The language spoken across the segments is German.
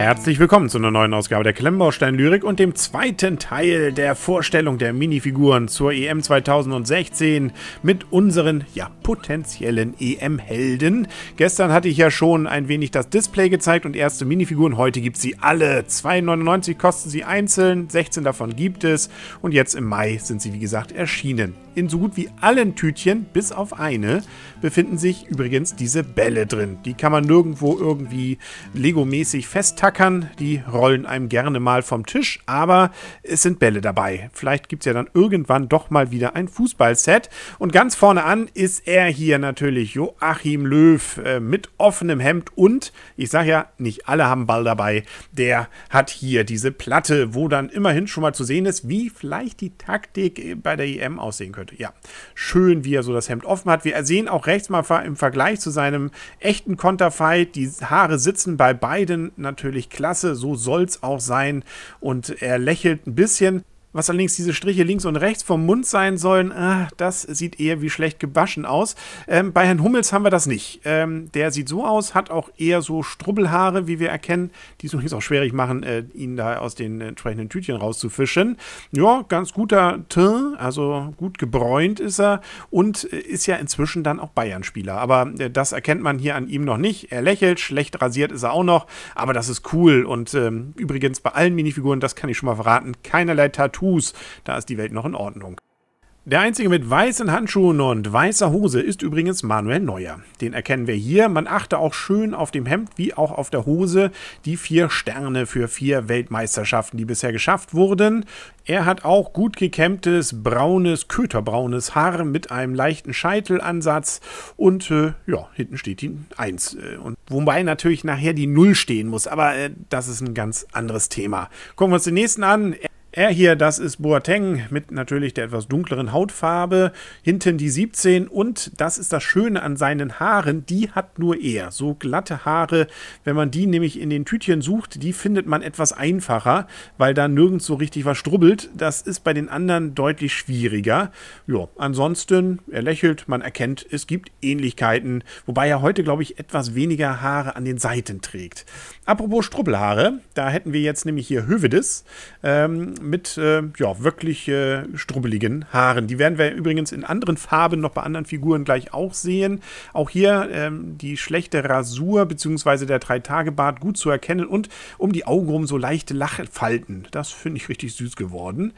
Herzlich willkommen zu einer neuen Ausgabe der Klemmbaustein Lyrik und dem zweiten Teil der Vorstellung der Minifiguren zur EM 2016 mit unseren ja potenziellen EM-Helden. Gestern hatte ich ja schon ein wenig das Display gezeigt und erste Minifiguren. Heute gibt es sie alle. 2,99 kosten sie einzeln, 16 davon gibt es und jetzt im Mai sind sie wie gesagt erschienen. In so gut wie allen Tütchen, bis auf eine, befinden sich übrigens diese Bälle drin. Die kann man nirgendwo irgendwie Lego-mäßig festtacken flackern, die rollen einem gerne mal vom Tisch, aber es sind Bälle dabei. Vielleicht gibt es ja dann irgendwann doch mal wieder ein Fußballset. Und ganz vorne an ist er hier natürlich, Joachim Löw, äh, mit offenem Hemd und, ich sage ja, nicht alle haben Ball dabei. Der hat hier diese Platte, wo dann immerhin schon mal zu sehen ist, wie vielleicht die Taktik äh, bei der EM aussehen könnte. Ja, schön, wie er so das Hemd offen hat. Wir sehen auch rechts mal im Vergleich zu seinem echten Konterfei, die Haare sitzen bei beiden natürlich natürlich klasse, so soll es auch sein. Und er lächelt ein bisschen, was allerdings diese Striche links und rechts vom Mund sein sollen, ah, das sieht eher wie schlecht gebaschen aus. Ähm, bei Herrn Hummels haben wir das nicht. Ähm, der sieht so aus, hat auch eher so Strubbelhaare, wie wir erkennen, die es übrigens auch schwierig machen, äh, ihn da aus den entsprechenden Tütchen rauszufischen. Ja, ganz guter Teint, also gut gebräunt ist er und äh, ist ja inzwischen dann auch Bayern-Spieler. Aber äh, das erkennt man hier an ihm noch nicht. Er lächelt, schlecht rasiert ist er auch noch, aber das ist cool. Und ähm, übrigens bei allen Minifiguren, das kann ich schon mal verraten, keinerlei Tattoo Tattoos. Da ist die Welt noch in Ordnung. Der einzige mit weißen Handschuhen und weißer Hose ist übrigens Manuel Neuer. Den erkennen wir hier. Man achte auch schön auf dem Hemd wie auch auf der Hose die vier Sterne für vier Weltmeisterschaften, die bisher geschafft wurden. Er hat auch gut gekämmtes, braunes, köterbraunes Haar mit einem leichten Scheitelansatz und äh, ja, hinten steht die Eins. Äh, und wobei natürlich nachher die Null stehen muss, aber äh, das ist ein ganz anderes Thema. Gucken wir uns den nächsten an. Er er hier, das ist Boateng mit natürlich der etwas dunkleren Hautfarbe, hinten die 17 und das ist das Schöne an seinen Haaren, die hat nur er. So glatte Haare, wenn man die nämlich in den Tütchen sucht, die findet man etwas einfacher, weil da nirgends so richtig was strubbelt. Das ist bei den anderen deutlich schwieriger. Ja, ansonsten, er lächelt, man erkennt, es gibt Ähnlichkeiten, wobei er heute, glaube ich, etwas weniger Haare an den Seiten trägt. Apropos Strubbelhaare, da hätten wir jetzt nämlich hier Hövedes. Ähm, mit äh, ja, wirklich äh, strubbeligen Haaren. Die werden wir übrigens in anderen Farben noch bei anderen Figuren gleich auch sehen. Auch hier ähm, die schlechte Rasur bzw. der Drei-Tage-Bart gut zu erkennen und um die Augen rum so leichte Lachfalten. Das finde ich richtig süß geworden.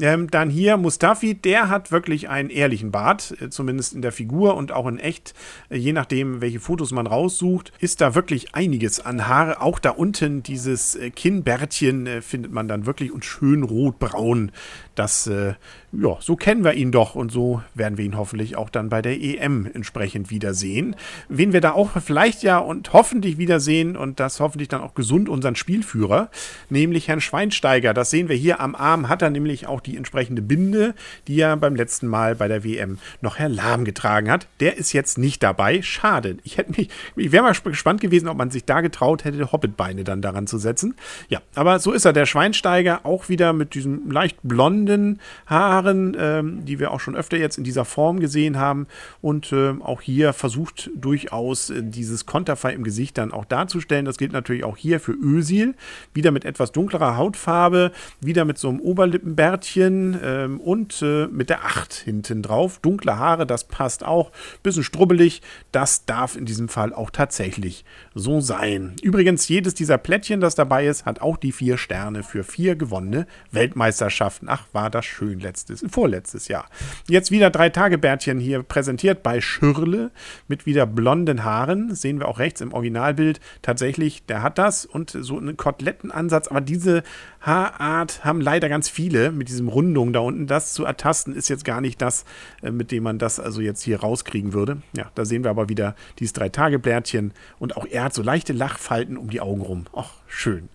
Ähm, dann hier Mustafi, der hat wirklich einen ehrlichen Bart, äh, zumindest in der Figur und auch in echt, äh, je nachdem, welche Fotos man raussucht, ist da wirklich einiges an Haare. Auch da unten dieses äh, Kinnbärtchen äh, findet man dann wirklich und schön rot-braun das, äh, ja, so kennen wir ihn doch und so werden wir ihn hoffentlich auch dann bei der EM entsprechend wiedersehen. Wen wir da auch vielleicht ja und hoffentlich wiedersehen und das hoffentlich dann auch gesund unseren Spielführer, nämlich Herrn Schweinsteiger. Das sehen wir hier am Arm, hat er nämlich auch die entsprechende Binde, die er beim letzten Mal bei der WM noch Herr Lahm getragen hat. Der ist jetzt nicht dabei. Schade. Ich hätte mich, ich wäre mal gespannt gewesen, ob man sich da getraut hätte, Hobbitbeine dann daran zu setzen. Ja, aber so ist er, der Schweinsteiger, auch wieder mit diesem leicht blonden stehenden Haaren, ähm, die wir auch schon öfter jetzt in dieser Form gesehen haben. Und ähm, auch hier versucht durchaus äh, dieses Konterfei im Gesicht dann auch darzustellen. Das gilt natürlich auch hier für Ösil. Wieder mit etwas dunklerer Hautfarbe, wieder mit so einem Oberlippenbärtchen ähm, und äh, mit der 8 hinten drauf. Dunkle Haare, das passt auch. Bisschen strubbelig, das darf in diesem Fall auch tatsächlich so sein. Übrigens, jedes dieser Plättchen, das dabei ist, hat auch die vier Sterne für vier gewonnene Weltmeisterschaften. Ach, war das schön letztes, vorletztes Jahr. Jetzt wieder drei Tage Bärtchen hier präsentiert bei Schürle mit wieder blonden Haaren. Sehen wir auch rechts im Originalbild. Tatsächlich, der hat das und so einen Kotelettenansatz. Aber diese Haarart haben leider ganz viele mit diesem Rundung da unten. Das zu ertasten ist jetzt gar nicht das, äh, mit dem man das also jetzt hier rauskriegen würde. Ja, da sehen wir aber wieder dieses Drei-Tage-Bärtchen und auch er hat so leichte Lachfalten um die Augen rum. Ach, schön.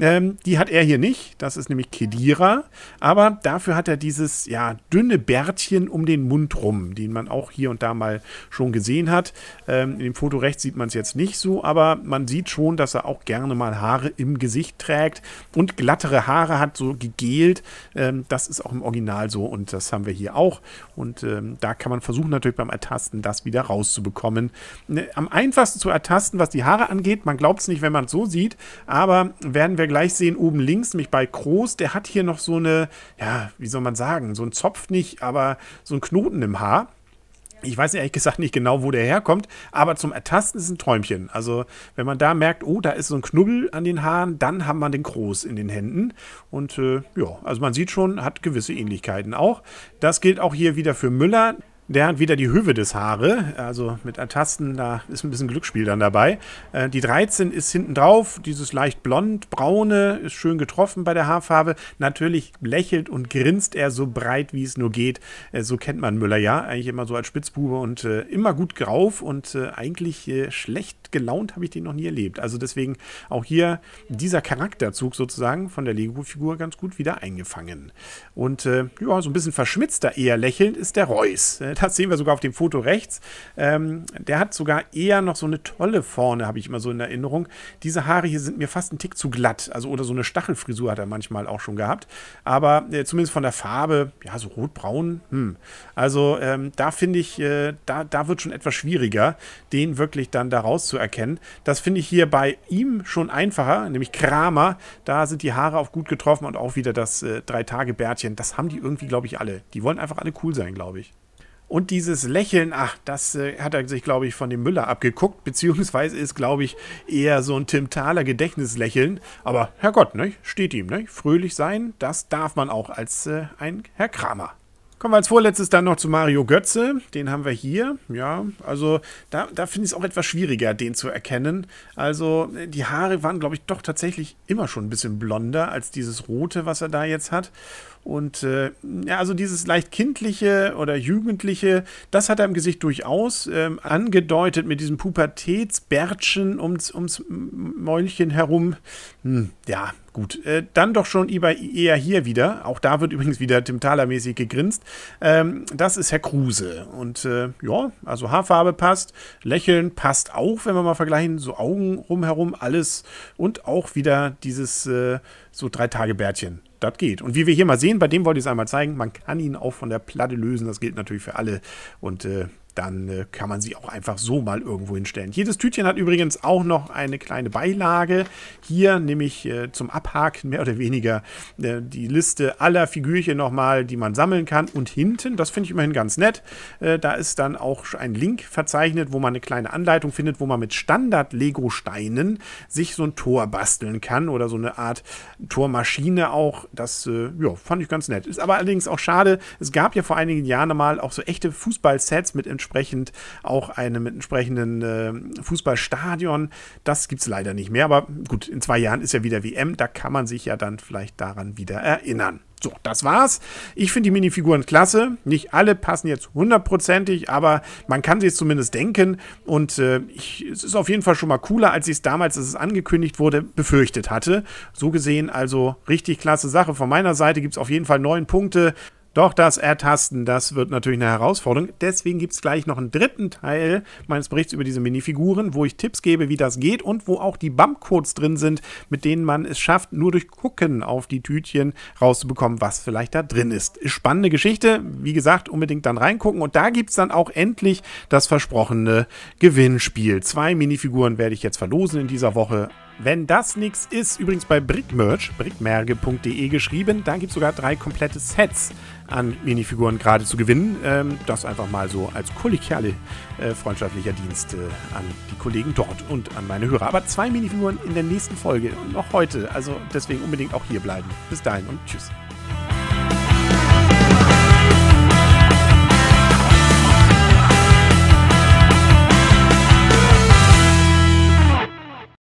Ähm, die hat er hier nicht. Das ist nämlich Kedira. Aber dafür hat er dieses ja, dünne Bärtchen um den Mund rum, den man auch hier und da mal schon gesehen hat. Ähm, in dem Foto rechts sieht man es jetzt nicht so, aber man sieht schon, dass er auch gerne mal Haare im Gesicht trägt und glattere Haare hat, so gegelt. Ähm, das ist auch im Original so und das haben wir hier auch. Und ähm, da kann man versuchen natürlich beim Ertasten das wieder rauszubekommen. Ne, am einfachsten zu ertasten, was die Haare angeht, man glaubt es nicht, wenn man es so sieht, aber werden wir gleich sehen, oben links, nämlich bei Groß, der hat hier noch so eine, ja, wie soll man sagen, so ein Zopf nicht, aber so ein Knoten im Haar. Ich weiß ehrlich gesagt nicht genau, wo der herkommt, aber zum Ertasten ist ein Träumchen. Also, wenn man da merkt, oh, da ist so ein Knubbel an den Haaren, dann haben wir den Groß in den Händen. Und äh, ja, also man sieht schon, hat gewisse Ähnlichkeiten auch. Das gilt auch hier wieder für Müller. Der hat wieder die Höhe des Haare, also mit Tasten, da ist ein bisschen Glücksspiel dann dabei. Äh, die 13 ist hinten drauf, dieses leicht blond-braune ist schön getroffen bei der Haarfarbe. Natürlich lächelt und grinst er so breit, wie es nur geht. Äh, so kennt man Müller ja, eigentlich immer so als Spitzbube und äh, immer gut drauf und äh, eigentlich äh, schlecht gelaunt habe ich den noch nie erlebt. Also deswegen auch hier dieser Charakterzug sozusagen von der Lego-Figur ganz gut wieder eingefangen. Und äh, ja, so ein bisschen verschmitzter, eher lächelnd ist der Reus das sehen wir sogar auf dem Foto rechts. Ähm, der hat sogar eher noch so eine tolle vorne, habe ich immer so in Erinnerung. Diese Haare hier sind mir fast ein Tick zu glatt. Also oder so eine Stachelfrisur hat er manchmal auch schon gehabt. Aber äh, zumindest von der Farbe, ja, so rotbraun. Hm. Also ähm, da finde ich, äh, da, da wird schon etwas schwieriger, den wirklich dann daraus zu erkennen. Das finde ich hier bei ihm schon einfacher, nämlich Kramer. Da sind die Haare auch gut getroffen und auch wieder das äh, Drei-Tage-Bärtchen. Das haben die irgendwie, glaube ich, alle. Die wollen einfach alle cool sein, glaube ich. Und dieses Lächeln, ach, das äh, hat er sich, glaube ich, von dem Müller abgeguckt, beziehungsweise ist, glaube ich, eher so ein Tim Thaler Gedächtnislächeln. Aber Herrgott, ne? steht ihm, ne? fröhlich sein, das darf man auch als äh, ein Herr Kramer. Kommen wir als vorletztes dann noch zu Mario Götze. Den haben wir hier. Ja, also da, da finde ich es auch etwas schwieriger, den zu erkennen. Also äh, die Haare waren, glaube ich, doch tatsächlich immer schon ein bisschen blonder als dieses rote, was er da jetzt hat. Und äh, ja, also dieses leicht kindliche oder jugendliche, das hat er im Gesicht durchaus ähm, angedeutet mit diesem Pubertätsbärtchen ums, ums Mäulchen herum. Hm, ja, gut. Äh, dann doch schon eher hier wieder. Auch da wird übrigens wieder Tim Thaler-mäßig gegrinst. Ähm, das ist Herr Kruse. Und äh, ja, also Haarfarbe passt, Lächeln passt auch, wenn wir mal vergleichen. So Augen rumherum, alles. Und auch wieder dieses äh, so drei Tage Bärtchen das geht. Und wie wir hier mal sehen, bei dem wollte ich es einmal zeigen, man kann ihn auch von der Platte lösen. Das gilt natürlich für alle. Und äh, dann äh, kann man sie auch einfach so mal irgendwo hinstellen. Jedes Tütchen hat übrigens auch noch eine kleine Beilage. Hier nehme ich äh, zum Abhaken mehr oder weniger äh, die Liste aller Figürchen nochmal, die man sammeln kann. Und hinten, das finde ich immerhin ganz nett, äh, da ist dann auch ein Link verzeichnet, wo man eine kleine Anleitung findet, wo man mit Standard-Lego-Steinen sich so ein Tor basteln kann oder so eine Art Tormaschine auch. Das äh, ja, fand ich ganz nett. Ist aber allerdings auch schade. Es gab ja vor einigen Jahren mal auch so echte Fußball-Sets mit Entscheidungen entsprechend auch eine mit entsprechenden äh, Fußballstadion. Das gibt es leider nicht mehr, aber gut, in zwei Jahren ist ja wieder WM, da kann man sich ja dann vielleicht daran wieder erinnern. So, das war's. Ich finde die Minifiguren klasse. Nicht alle passen jetzt hundertprozentig, aber man kann sie zumindest denken. Und äh, ich, es ist auf jeden Fall schon mal cooler, als ich es damals, als es angekündigt wurde, befürchtet hatte. So gesehen also richtig klasse Sache. Von meiner Seite gibt es auf jeden Fall neun Punkte. Doch das Ertasten, das wird natürlich eine Herausforderung. Deswegen gibt es gleich noch einen dritten Teil meines Berichts über diese Minifiguren, wo ich Tipps gebe, wie das geht und wo auch die Bumpcodes drin sind, mit denen man es schafft, nur durch Gucken auf die Tütchen rauszubekommen, was vielleicht da drin ist. Spannende Geschichte. Wie gesagt, unbedingt dann reingucken. Und da gibt es dann auch endlich das versprochene Gewinnspiel. Zwei Minifiguren werde ich jetzt verlosen in dieser Woche. Wenn das nichts ist, übrigens bei Brickmerch, brickmerge.de geschrieben, da gibt es sogar drei komplette Sets an Minifiguren gerade zu gewinnen. Ähm, das einfach mal so als kollegiale äh, freundschaftlicher Dienst äh, an die Kollegen dort und an meine Hörer. Aber zwei Minifiguren in der nächsten Folge und noch heute. Also deswegen unbedingt auch hier bleiben. Bis dahin und tschüss.